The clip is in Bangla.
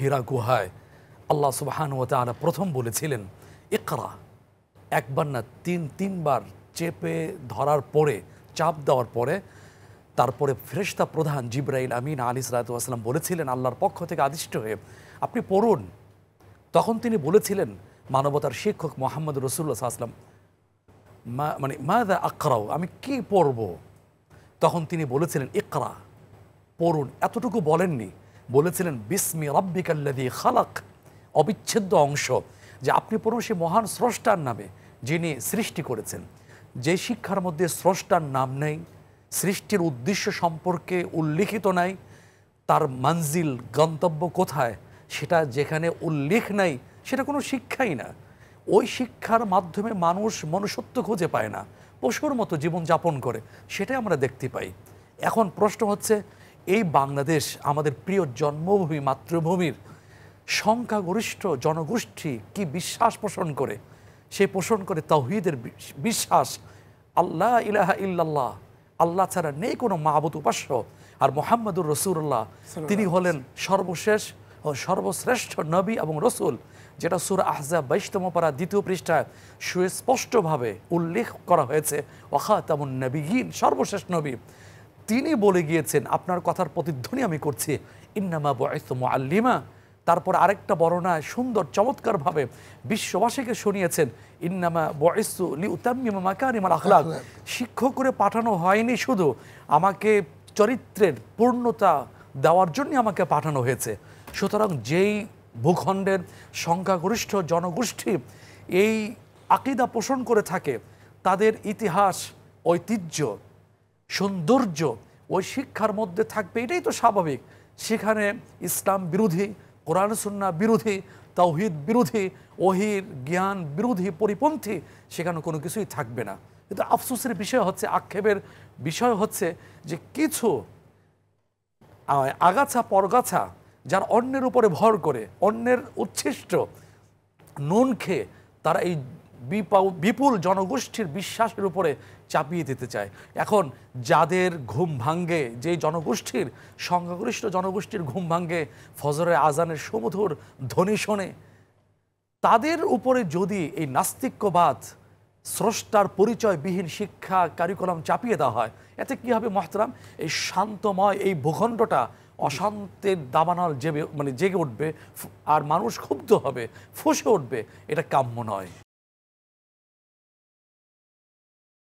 হীরা গুহায় আল্লাহ তারা প্রথম বলেছিলেন ইকরা একবার না তিন তিনবার চেপে ধরার পরে চাপ দেওয়ার পরে তারপরে ফ্রেস্তা প্রধান জিব্রাইল আমিন আলী সালাতাম বলেছিলেন আল্লাহর পক্ষ থেকে আদিষ্ট হয়ে আপনি পড়ুন তখন তিনি বলেছিলেন মানবতার শিক্ষক মোহাম্মদ রসুল্লা সাল্লাম মা মানে মা দা আকরাও আমি কি পড়ব তখন তিনি বলেছিলেন ইকরা পড়ুন এতটুকু বলেননি বলেছিলেন বিসমি রব্বিকাল্লাদি খালাক অবিচ্ছেদ্য অংশ যে আপনি পড়ুন সেই মহান স্রষ্টার নামে যিনি সৃষ্টি করেছেন যে শিক্ষার মধ্যে স্রষ্টার নাম নেই সৃষ্টির উদ্দেশ্য সম্পর্কে উল্লিখিত নাই তার মানজিল গন্তব্য কোথায় সেটা যেখানে উল্লেখ নাই সেটা কোনো শিক্ষাই না ওই শিক্ষার মাধ্যমে মানুষ মনুষ্যত্ব খুঁজে পায় না পশুর মতো জীবনযাপন করে সেটাই আমরা দেখতে পাই এখন প্রশ্ন হচ্ছে এই বাংলাদেশ আমাদের প্রিয় জন্মভূমি মাতৃভূমির সংখ্যাগরিষ্ঠ জনগোষ্ঠী কি বিশ্বাস পোষণ করে সে পোষণ করে তহিদের বিশ্বাস আল্লাহ ইলাহা ইল্লাল্লাহ আল্লাহ ছাড়া নেই কোনো মাহবুত উপাস্য আর মোহাম্মদুর রসুল্লাহ তিনি হলেন সর্বশেষ ও সর্বশ্রেষ্ঠ নবী এবং রসুল যেটা সুর আহজা বাইশতম পারা দ্বিতীয় পৃষ্ঠায় সুস্পষ্টভাবে উল্লেখ করা হয়েছে ওখা তেমন নবীহীন সর্বশেষ নবী তিনি বলে গিয়েছেন আপনার কথার প্রতিধ্বনি আমি করছি ইন্নামা বয়স আল্লিমা তারপর আরেকটা বর্ণায় সুন্দর চমৎকারভাবে বিশ্ববাসীকে শুনিয়েছেন ইন্নামা বয়সু লি উতাম্মিমা মাকারিমাল আখলা শিক্ষক করে পাঠানো হয়নি শুধু আমাকে চরিত্রের পূর্ণতা দেওয়ার জন্য আমাকে পাঠানো হয়েছে সুতরাং যেই ভূখণ্ডের সংখ্যাগরিষ্ঠ জনগোষ্ঠী এই আকিদা পোষণ করে থাকে তাদের ইতিহাস ঐতিহ্য সৌন্দর্য ওই শিক্ষার মধ্যে থাকবে এটাই তো স্বাভাবিক সেখানে ইসলাম বিরোধী কোরআন সুন্না বিরোধী তাওহিদ বিরোধী ওহির জ্ঞান বিরোধী পরিপন্থী সেখানে কোনো কিছুই থাকবে না কিন্তু আফসোসের বিষয় হচ্ছে আক্ষেপের বিষয় হচ্ছে যে কিছু আগাছা পরগাছা যার অন্যের উপরে ভর করে অন্যের উচ্ছিষ্ট নুন খেয়ে তারা এই বিপুল জনগোষ্ঠীর বিশ্বাসের উপরে চাপিয়ে দিতে চায় এখন যাদের ঘুম ভাঙ্গে যে জনগোষ্ঠীর সংখ্যাগরিষ্ঠ জনগোষ্ঠীর ঘুম ভাঙ্গে ফজরে আজানের সুমধুর ধ্বনি শোনে তাদের উপরে যদি এই নাস্তিক্যবাদ স্রষ্টার পরিচয়বিহীন শিক্ষা কারিকুলাম চাপিয়ে দেওয়া হয় এতে কী হবে মহতরাম এই শান্তময় এই ভূখণ্ডটা অশান্তের দাবানল জেবে মানে জেগে উঠবে আর মানুষ ক্ষুব্ধ হবে ফুসে উঠবে এটা কাম্য নয়